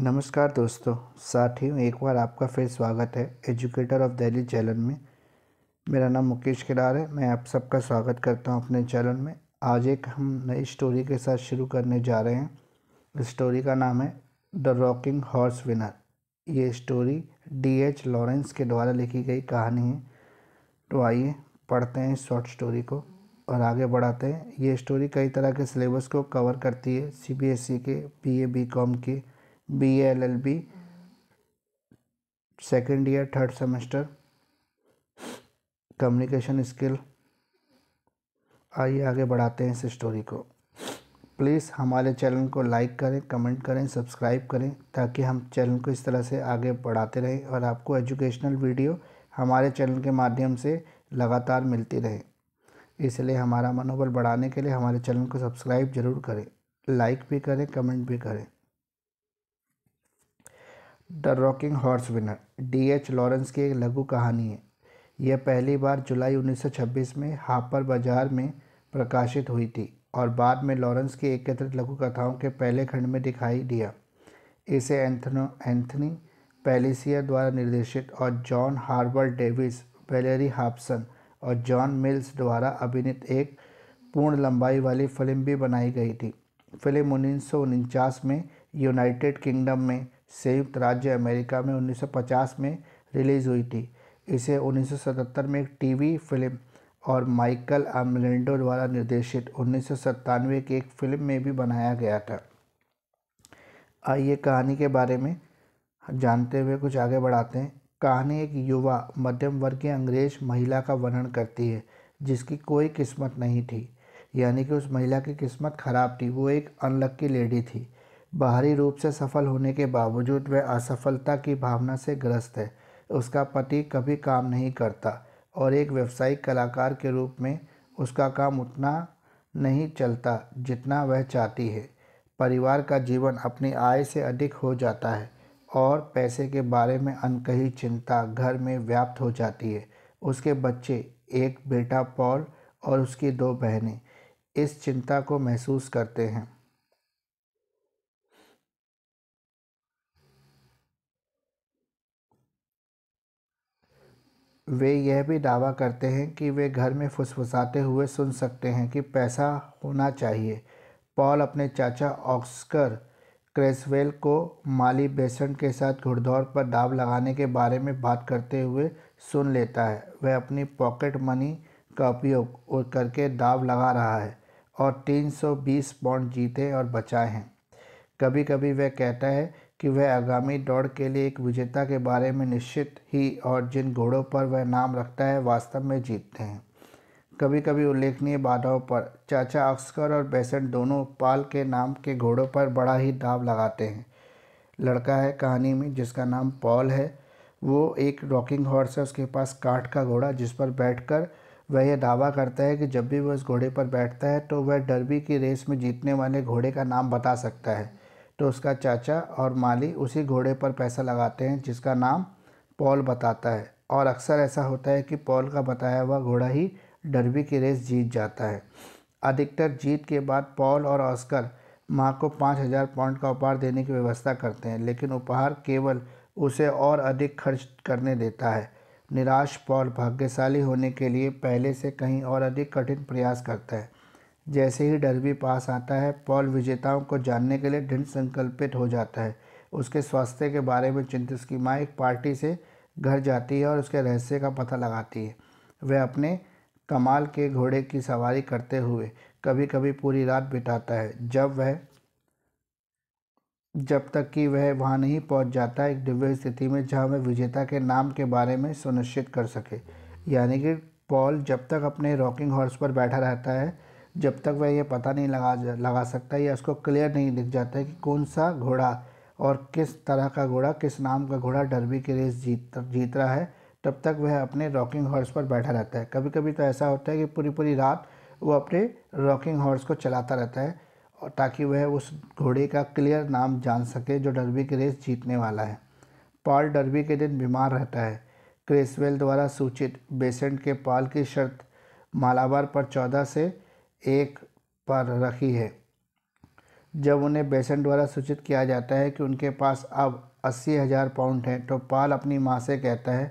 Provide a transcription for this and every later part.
नमस्कार दोस्तों साथियों एक बार आपका फिर स्वागत है एजुकेटर ऑफ दिल्ली चैनल में मेरा नाम मुकेश किरार है मैं आप सबका स्वागत करता हूं अपने चैनल में आज एक हम नई स्टोरी के साथ शुरू करने जा रहे हैं स्टोरी का नाम है द रॉकिंग हॉर्स विनर ये स्टोरी डी एच लॉरेंस के द्वारा लिखी गई कहानी है तो आइए पढ़ते हैं इस शॉर्ट स्टोरी को और आगे बढ़ाते हैं ये स्टोरी कई तरह के सिलेबस को कवर करती है सी के बी कॉम के B L L B second year third semester communication skill आइए आगे बढ़ाते हैं इस स्टोरी को प्लीज़ हमारे चैनल को लाइक करें कमेंट करें सब्सक्राइब करें ताकि हम चैनल को इस तरह से आगे बढ़ाते रहें और आपको एजुकेशनल वीडियो हमारे चैनल के माध्यम से लगातार मिलती रहे इसलिए हमारा मनोबल बढ़ाने के लिए हमारे चैनल को सब्सक्राइब ज़रूर करें लाइक भी करें कमेंट भी करें the rocking horse winner D H Lawrence की एक लघु कहानी है यह पहली बार जुलाई 1926 में हापर बाजार में प्रकाशित हुई थी और बाद में लॉरेंस की एकत्रित लघु कथाओं के पहले खंड में दिखाई दिया इसे एंथनो एंथनी पैलिसिया द्वारा निर्देशित और John Harbour Davis Valerie Hobson और जॉन मिल्स द्वारा अभिनीत एक पूर्ण लंबाई वाली फिल्म भी बनाई गई थी फिल्म उन्नीस में यूनाइटेड किंगडम में संयुक्त राज्य अमेरिका में 1950 में रिलीज़ हुई थी इसे 1977 में एक टीवी फिल्म और माइकल अमलेंडो द्वारा निर्देशित उन्नीस की एक फिल्म में भी बनाया गया था आइए कहानी के बारे में जानते हुए कुछ आगे बढ़ाते हैं कहानी एक युवा मध्यम वर्गीय अंग्रेज महिला का वर्णन करती है जिसकी कोई किस्मत नहीं थी यानी कि उस महिला की किस्मत खराब थी वो एक अनलक्की लेडी थी बाहरी रूप से सफल होने के बावजूद वह असफलता की भावना से ग्रस्त है उसका पति कभी काम नहीं करता और एक व्यावसायिक कलाकार के रूप में उसका काम उतना नहीं चलता जितना वह चाहती है परिवार का जीवन अपनी आय से अधिक हो जाता है और पैसे के बारे में अनकही चिंता घर में व्याप्त हो जाती है उसके बच्चे एक बेटा पॉल और उसकी दो बहनें इस चिंता को महसूस करते हैं वे यह भी दावा करते हैं कि वे घर में फुसफुसाते हुए सुन सकते हैं कि पैसा होना चाहिए पॉल अपने चाचा ऑक्सकर क्रेसवेल को माली बेसन के साथ घुड़दौड़ पर दाव लगाने के बारे में बात करते हुए सुन लेता है वह अपनी पॉकेट मनी का उपयोग करके दाव लगा रहा है और 320 पॉइंट जीते और बचाए हैं कभी कभी वह कहता है कि वह आगामी दौड़ के लिए एक विजेता के बारे में निश्चित ही और जिन घोड़ों पर वह नाम रखता है वास्तव में जीतते हैं कभी कभी उल्लेखनीय बाधाओं पर चाचा अक्सकर और बेसेंट दोनों पाल के नाम के घोड़ों पर बड़ा ही दाव लगाते हैं लड़का है कहानी में जिसका नाम पॉल है वो एक रॉकिंग हॉर्स है उसके पास काठ का घोड़ा जिस पर बैठकर वह यह दावा करता है कि जब भी वह उस घोड़े पर बैठता है तो वह डरबी की रेस में जीतने वाले घोड़े का नाम बता सकता है तो उसका चाचा और माली उसी घोड़े पर पैसा लगाते हैं जिसका नाम पॉल बताता है और अक्सर ऐसा होता है कि पॉल का बताया हुआ घोड़ा ही डरबी की रेस जीत जाता है अधिकतर जीत के बाद पॉल और ऑस्कर माँ को पाँच हज़ार पाउंड का उपहार देने की व्यवस्था करते हैं लेकिन उपहार केवल उसे और अधिक खर्च करने देता है निराश पॉल भाग्यशाली होने के लिए पहले से कहीं और अधिक कठिन प्रयास करता है जैसे ही डर्बी पास आता है पॉल विजेताओं को जानने के लिए दृढ़ संकल्पित हो जाता है उसके स्वास्थ्य के बारे में चिंतित उसकी माँ एक पार्टी से घर जाती है और उसके रहस्य का पता लगाती है वह अपने कमाल के घोड़े की सवारी करते हुए कभी कभी पूरी रात बिताता है जब वह जब तक कि वह वहाँ नहीं पहुँच जाता एक दिव्य स्थिति में जहाँ वह विजेता के नाम के बारे में सुनिश्चित कर सके यानी कि पॉल जब तक अपने रॉकिंग हॉर्स पर बैठा रहता है जब तक वह यह पता नहीं लगा लगा सकता या उसको क्लियर नहीं दिख जाता है कि कौन सा घोड़ा और किस तरह का घोड़ा किस नाम का घोड़ा डरबी के रेस जीत जीत रहा है तब तक वह अपने रॉकिंग हॉर्स पर बैठा रहता है कभी कभी तो ऐसा होता है कि पूरी पूरी रात वो अपने रॉकिंग हॉर्स को चलाता रहता है और ताकि वह उस घोड़े का क्लियर नाम जान सके जो डरबी की रेस जीतने वाला है पॉल डरबी के दिन बीमार रहता है क्रेसवेल द्वारा सूचित बेसेंट के पॉल की शर्त मालाबार पर चौदह से एक पर रखी है जब उन्हें बेसन द्वारा सूचित किया जाता है कि उनके पास अब अस्सी हज़ार पाउंड हैं तो पाल अपनी माँ से कहता है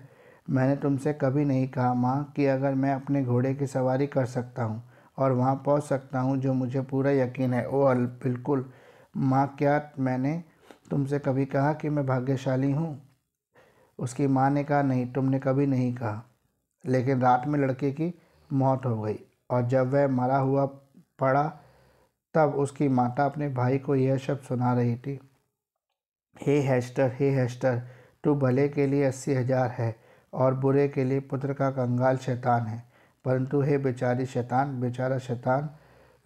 मैंने तुमसे कभी नहीं कहा माँ कि अगर मैं अपने घोड़े की सवारी कर सकता हूँ और वहाँ पहुँच सकता हूँ जो मुझे पूरा यकीन है ओ बिल्कुल माँ क्या मैंने तुमसे कभी कहा कि मैं भाग्यशाली हूँ उसकी माँ ने कहा नहीं तुमने कभी नहीं कहा लेकिन रात में लड़के की मौत हो गई और जब वह मरा हुआ पड़ा तब उसकी माता अपने भाई को यह शब्द सुना रही थी हे हेस्टर हे हेस्टर तू भले के लिए अस्सी हजार है और बुरे के लिए पुत्र का कंगाल शैतान है परंतु हे बेचारी शैतान बेचारा शैतान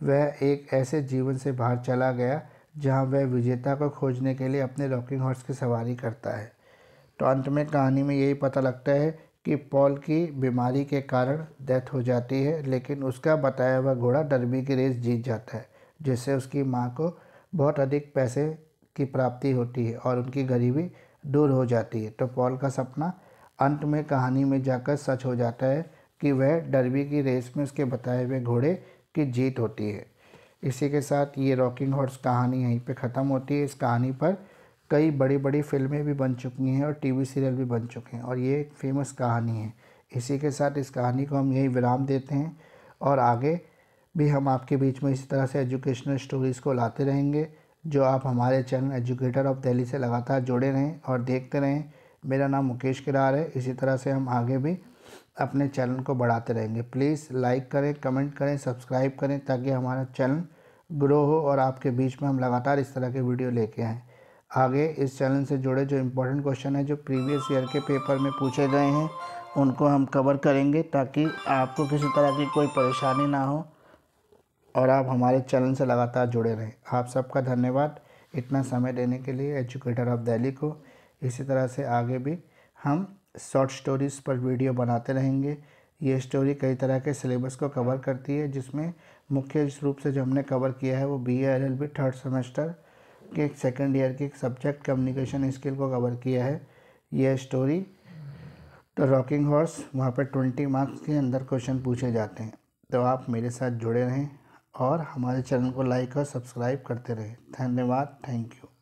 वह एक ऐसे जीवन से बाहर चला गया जहां वह विजेता को खोजने के लिए अपने रॉकिंग हॉर्स की सवारी करता है तो अंत में कहानी में यही पता लगता है कि पॉल की बीमारी के कारण डेथ हो जाती है लेकिन उसका बताया हुआ घोड़ा डर्बी की रेस जीत जाता है जिससे उसकी माँ को बहुत अधिक पैसे की प्राप्ति होती है और उनकी गरीबी दूर हो जाती है तो पॉल का सपना अंत में कहानी में जाकर सच हो जाता है कि वह डरबी की रेस में उसके बताए हुए घोड़े की जीत होती है इसी के साथ ये रॉकिंग हॉर्स कहानी यहीं पे ख़त्म होती है इस कहानी पर कई बड़ी बड़ी फिल्में भी बन चुकी हैं और टीवी सीरियल भी बन चुके हैं और ये एक फेमस कहानी है इसी के साथ इस कहानी को हम यही विराम देते हैं और आगे भी हम आपके बीच में इसी तरह से एजुकेशनल स्टोरीज़ को लाते रहेंगे जो आप हमारे चैनल एजुकेटर ऑफ दिल्ली से लगातार जुड़े रहें और देखते रहें मेरा नाम मुकेश किरार है इसी तरह से हम आगे भी अपने चैनल को बढ़ाते रहेंगे प्लीज़ लाइक करें कमेंट करें सब्सक्राइब करें ताकि हमारा चैनल ग्रो हो और आपके बीच में हम लगातार इस तरह के वीडियो लेके आएँ आगे इस चैनल से जुड़े जो इम्पोर्टेंट क्वेश्चन है जो प्रीवियस ईयर के पेपर में पूछे गए हैं उनको हम कवर करेंगे ताकि आपको किसी तरह की कोई परेशानी ना हो और आप हमारे चैनल से लगातार जुड़े रहें आप सबका धन्यवाद इतना समय देने के लिए एजुकेटर ऑफ दिल्ली को इसी तरह से आगे भी हम शॉर्ट स्टोरीज़ पर वीडियो बनाते रहेंगे ये स्टोरी कई तरह के सिलेबस को कवर करती है जिसमें मुख्य रूप से जो हमने कवर किया है वो B L L B third semester के सेकेंड ईयर के सब्जेक्ट कम्युनिकेशन स्किल को कवर किया है यह स्टोरी तो रॉकिंग हॉर्स वहाँ पर ट्वेंटी मार्क्स के अंदर क्वेश्चन पूछे जाते हैं तो आप मेरे साथ जुड़े रहें और हमारे चैनल को लाइक और सब्सक्राइब करते रहें धन्यवाद थैंक यू